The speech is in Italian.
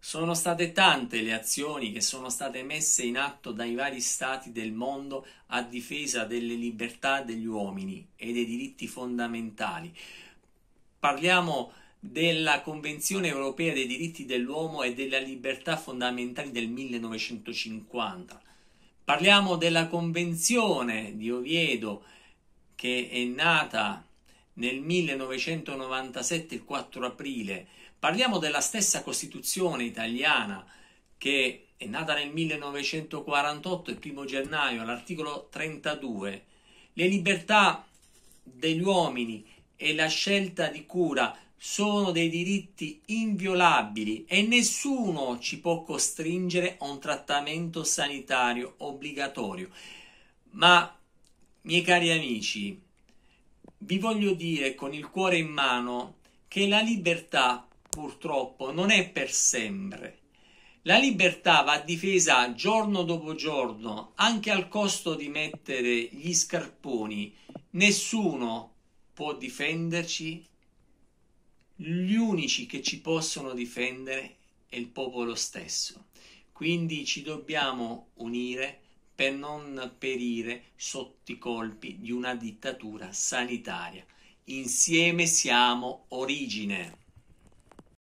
Sono state tante le azioni che sono state messe in atto dai vari stati del mondo a difesa delle libertà degli uomini e dei diritti fondamentali. Parliamo della Convenzione europea dei diritti dell'uomo e delle libertà fondamentali del 1950. Parliamo della Convenzione di Oviedo che è nata nel 1997, il 4 aprile. Parliamo della stessa Costituzione italiana che è nata nel 1948, il primo gennaio, all'articolo 32. Le libertà degli uomini e la scelta di cura sono dei diritti inviolabili e nessuno ci può costringere a un trattamento sanitario obbligatorio. Ma, miei cari amici, vi voglio dire con il cuore in mano che la libertà purtroppo non è per sempre. La libertà va difesa giorno dopo giorno, anche al costo di mettere gli scarponi. Nessuno può difenderci. Gli unici che ci possono difendere è il popolo stesso. Quindi ci dobbiamo unire per non perire sotto i colpi di una dittatura sanitaria. Insieme siamo origine.